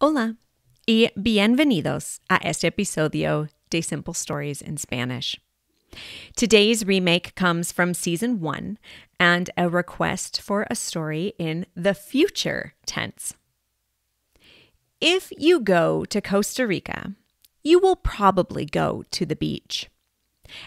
Hola y bienvenidos a este episodio de Simple Stories in Spanish. Today's remake comes from season one and a request for a story in the future tense. If you go to Costa Rica, you will probably go to the beach.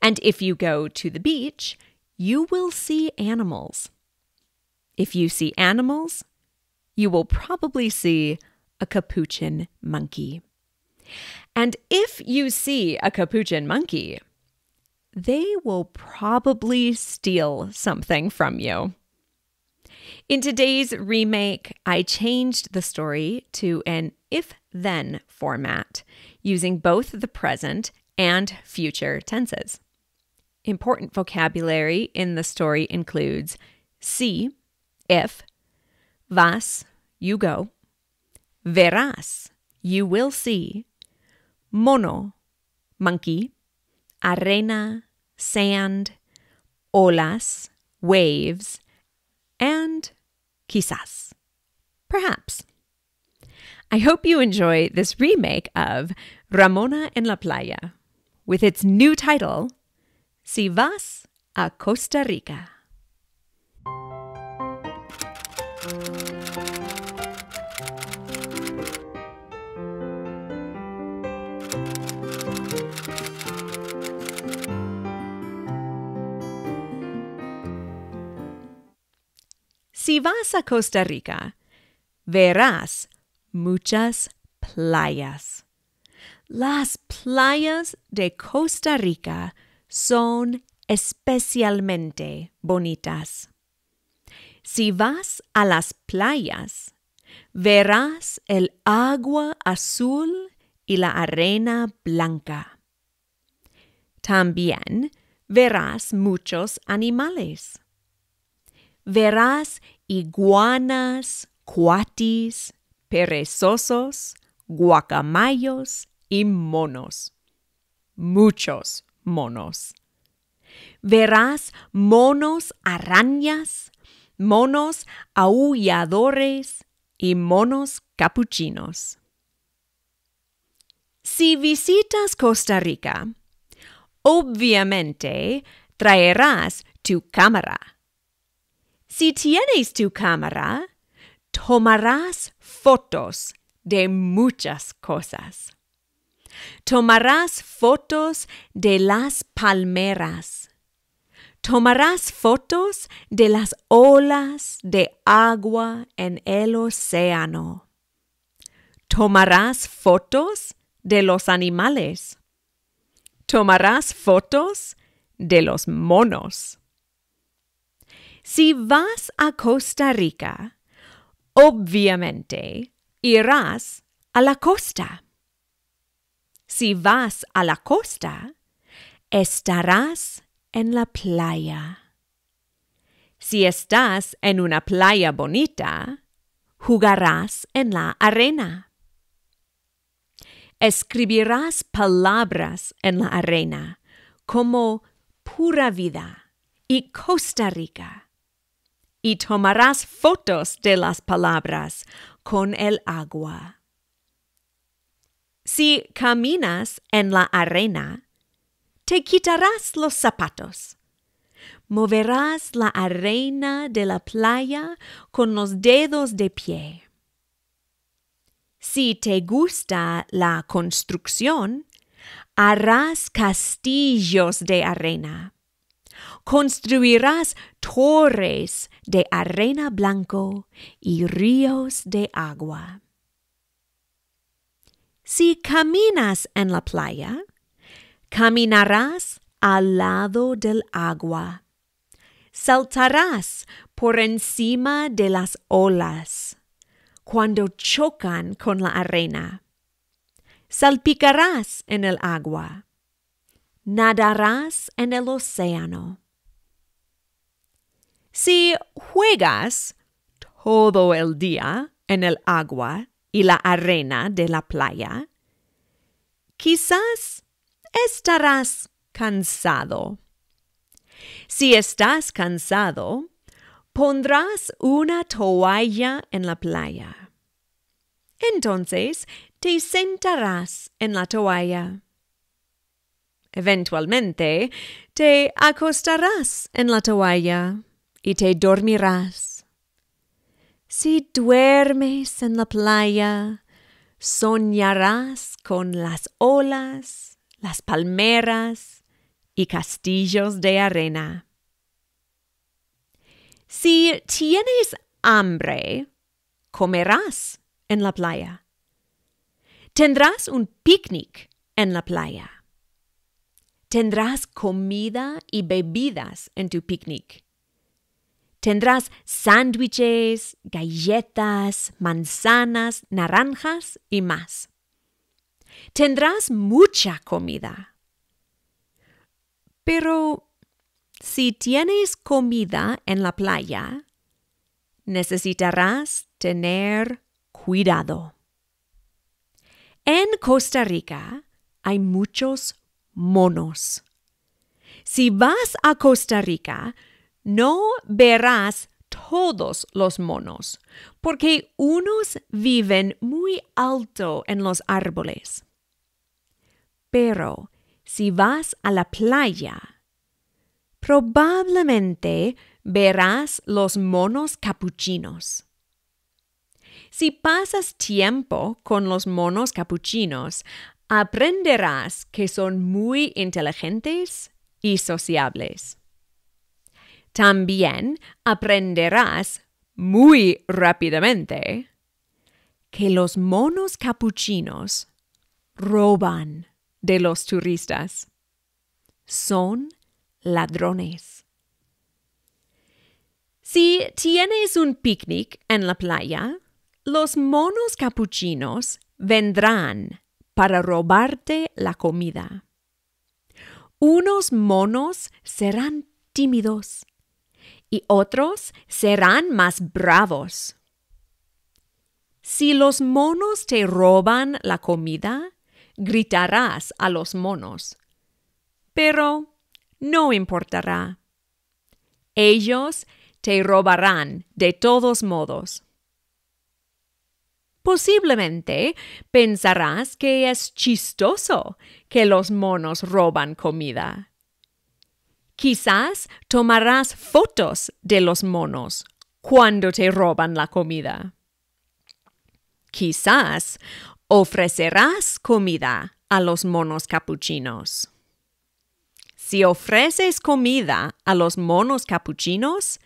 And if you go to the beach, you will see animals. If you see animals, you will probably see a capuchin monkey. And if you see a capuchin monkey, they will probably steal something from you. In today's remake, I changed the story to an if then format using both the present and future tenses. Important vocabulary in the story includes see, if, was, you go, Verás, you will see. Mono, monkey. Arena, sand. Olas, waves. And quizás, perhaps. I hope you enjoy this remake of Ramona en la Playa with its new title, Si vas a Costa Rica. vas a Costa Rica, verás muchas playas. Las playas de Costa Rica son especialmente bonitas. Si vas a las playas, verás el agua azul y la arena blanca. También verás muchos animales. Verás iguanas, cuatis, perezosos, guacamayos y monos. Muchos monos. Verás monos arañas, monos aulladores y monos capuchinos. Si visitas Costa Rica, obviamente traerás tu cámara si tienes tu cámara, tomarás fotos de muchas cosas. Tomarás fotos de las palmeras. Tomarás fotos de las olas de agua en el océano. Tomarás fotos de los animales. Tomarás fotos de los monos. Si vas a Costa Rica, obviamente irás a la costa. Si vas a la costa, estarás en la playa. Si estás en una playa bonita, jugarás en la arena. Escribirás palabras en la arena como pura vida y Costa Rica y tomarás fotos de las palabras con el agua. Si caminas en la arena, te quitarás los zapatos. Moverás la arena de la playa con los dedos de pie. Si te gusta la construcción, harás castillos de arena construirás torres de arena blanco y ríos de agua. Si caminas en la playa, caminarás al lado del agua. Saltarás por encima de las olas cuando chocan con la arena. Salpicarás en el agua. Nadarás en el océano si juegas todo el día en el agua y la arena de la playa, quizás estarás cansado. Si estás cansado, pondrás una toalla en la playa. Entonces te sentarás en la toalla. Eventualmente te acostarás en la toalla y te dormirás. Si duermes en la playa, soñarás con las olas, las palmeras y castillos de arena. Si tienes hambre, comerás en la playa. Tendrás un picnic en la playa. Tendrás comida y bebidas en tu picnic. Tendrás sándwiches, galletas, manzanas, naranjas y más. Tendrás mucha comida. Pero si tienes comida en la playa, necesitarás tener cuidado. En Costa Rica hay muchos monos. Si vas a Costa Rica, no verás todos los monos, porque unos viven muy alto en los árboles. Pero si vas a la playa, probablemente verás los monos capuchinos. Si pasas tiempo con los monos capuchinos, aprenderás que son muy inteligentes y sociables. También aprenderás muy rápidamente que los monos capuchinos roban de los turistas. Son ladrones. Si tienes un picnic en la playa, los monos capuchinos vendrán para robarte la comida. Unos monos serán tímidos y otros serán más bravos. Si los monos te roban la comida, gritarás a los monos, pero no importará. Ellos te robarán de todos modos. Posiblemente pensarás que es chistoso que los monos roban comida. Quizás tomarás fotos de los monos cuando te roban la comida. Quizás ofrecerás comida a los monos capuchinos. Si ofreces comida a los monos capuchinos,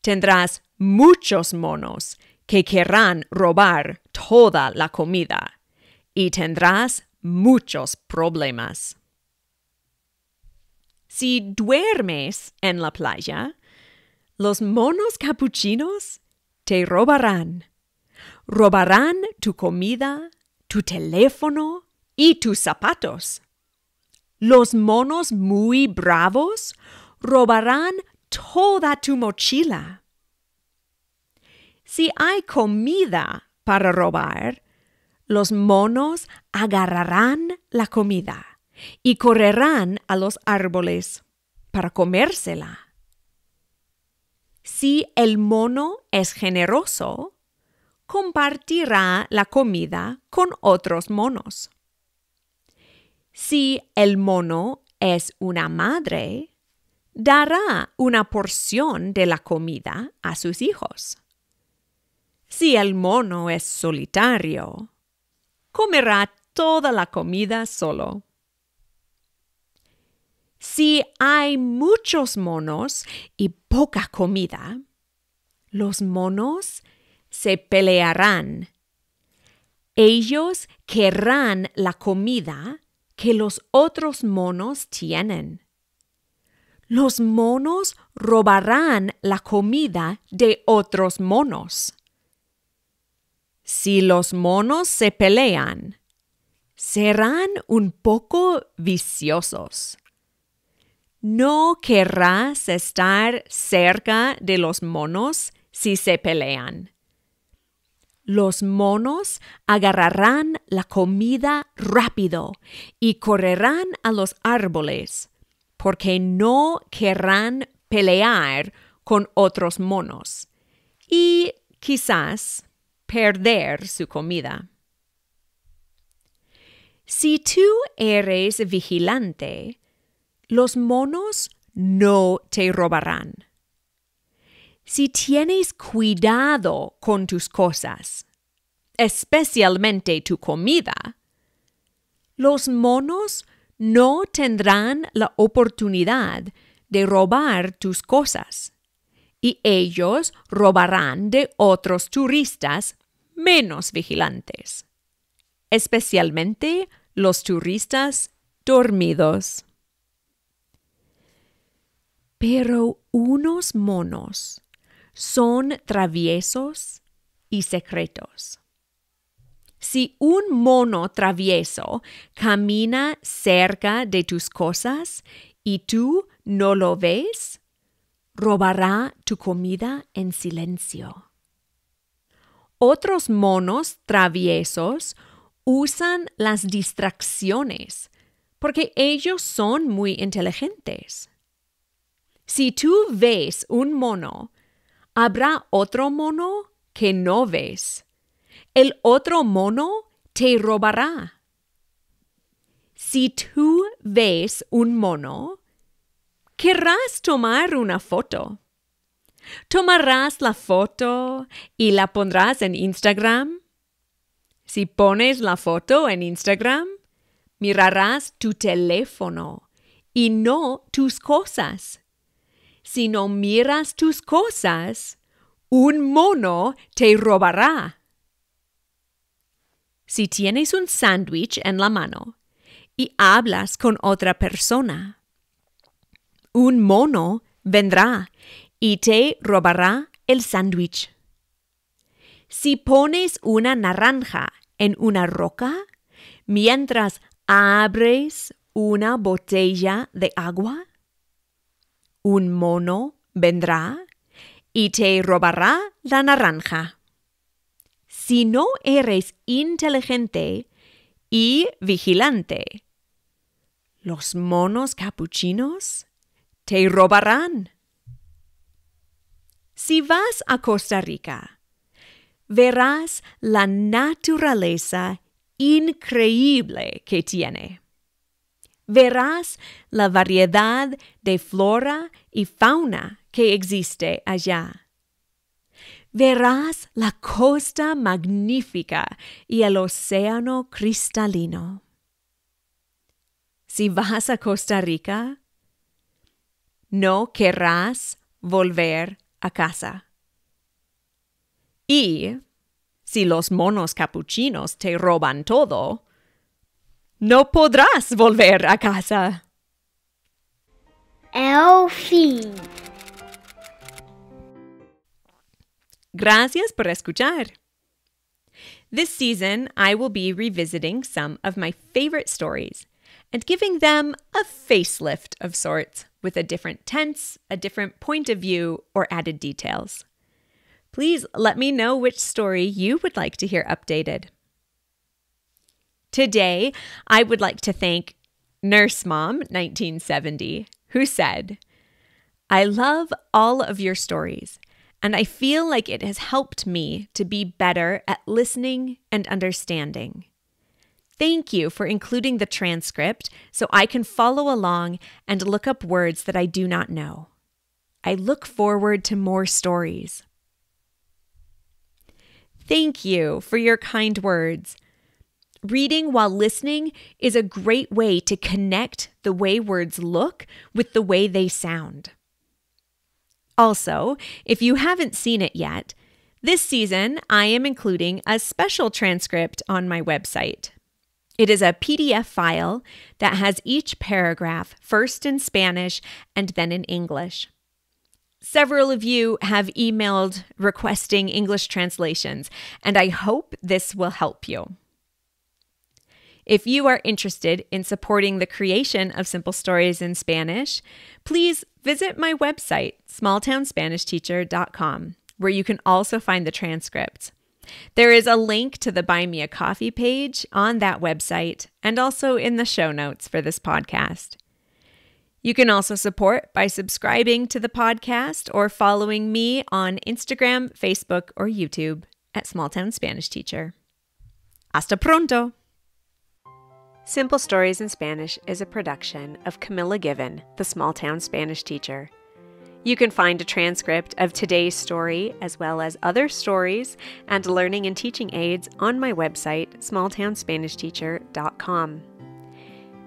tendrás muchos monos que querrán robar toda la comida y tendrás muchos problemas. Si duermes en la playa, los monos capuchinos te robarán. Robarán tu comida, tu teléfono y tus zapatos. Los monos muy bravos robarán toda tu mochila. Si hay comida para robar, los monos agarrarán la comida y correrán a los árboles para comérsela. Si el mono es generoso, compartirá la comida con otros monos. Si el mono es una madre, dará una porción de la comida a sus hijos. Si el mono es solitario, comerá toda la comida solo. Si hay muchos monos y poca comida, los monos se pelearán. Ellos querrán la comida que los otros monos tienen. Los monos robarán la comida de otros monos. Si los monos se pelean, serán un poco viciosos. No querrás estar cerca de los monos si se pelean. Los monos agarrarán la comida rápido y correrán a los árboles, porque no querrán pelear con otros monos y quizás perder su comida. Si tú eres vigilante, los monos no te robarán. Si tienes cuidado con tus cosas, especialmente tu comida, los monos no tendrán la oportunidad de robar tus cosas y ellos robarán de otros turistas menos vigilantes, especialmente los turistas dormidos. Pero unos monos son traviesos y secretos. Si un mono travieso camina cerca de tus cosas y tú no lo ves, robará tu comida en silencio. Otros monos traviesos usan las distracciones porque ellos son muy inteligentes. Si tú ves un mono, habrá otro mono que no ves. El otro mono te robará. Si tú ves un mono, querrás tomar una foto. Tomarás la foto y la pondrás en Instagram. Si pones la foto en Instagram, mirarás tu teléfono y no tus cosas si no miras tus cosas, un mono te robará. Si tienes un sándwich en la mano y hablas con otra persona, un mono vendrá y te robará el sándwich. Si pones una naranja en una roca, mientras abres una botella de agua, un mono vendrá y te robará la naranja. Si no eres inteligente y vigilante, los monos capuchinos te robarán. Si vas a Costa Rica, verás la naturaleza increíble que tiene. Verás la variedad de flora y fauna que existe allá. Verás la costa magnífica y el océano cristalino. Si vas a Costa Rica, no querrás volver a casa. Y si los monos capuchinos te roban todo, No podrás volver a casa. El fin. Gracias por escuchar. This season, I will be revisiting some of my favorite stories and giving them a facelift of sorts with a different tense, a different point of view, or added details. Please let me know which story you would like to hear updated. Today, I would like to thank Nurse Mom 1970, who said, I love all of your stories, and I feel like it has helped me to be better at listening and understanding. Thank you for including the transcript so I can follow along and look up words that I do not know. I look forward to more stories. Thank you for your kind words. Reading while listening is a great way to connect the way words look with the way they sound. Also, if you haven't seen it yet, this season I am including a special transcript on my website. It is a PDF file that has each paragraph first in Spanish and then in English. Several of you have emailed requesting English translations, and I hope this will help you. If you are interested in supporting the creation of Simple Stories in Spanish, please visit my website, smalltownspanishteacher.com, where you can also find the transcripts. There is a link to the Buy Me a Coffee page on that website and also in the show notes for this podcast. You can also support by subscribing to the podcast or following me on Instagram, Facebook, or YouTube at Small Town Spanish Teacher. Hasta pronto! Simple Stories in Spanish is a production of Camilla Given, the small town Spanish teacher. You can find a transcript of today's story, as well as other stories and learning and teaching aids, on my website, smalltownspanishteacher.com.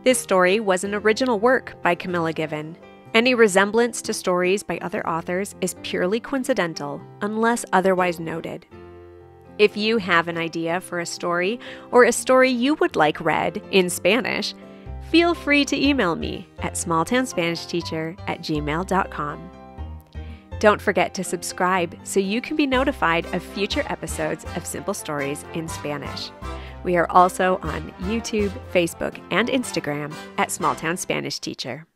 This story was an original work by Camilla Given. Any resemblance to stories by other authors is purely coincidental, unless otherwise noted. If you have an idea for a story or a story you would like read in Spanish, feel free to email me at smalltownspanishteacher at gmail.com. Don't forget to subscribe so you can be notified of future episodes of Simple Stories in Spanish. We are also on YouTube, Facebook, and Instagram at Small Town Spanish Teacher.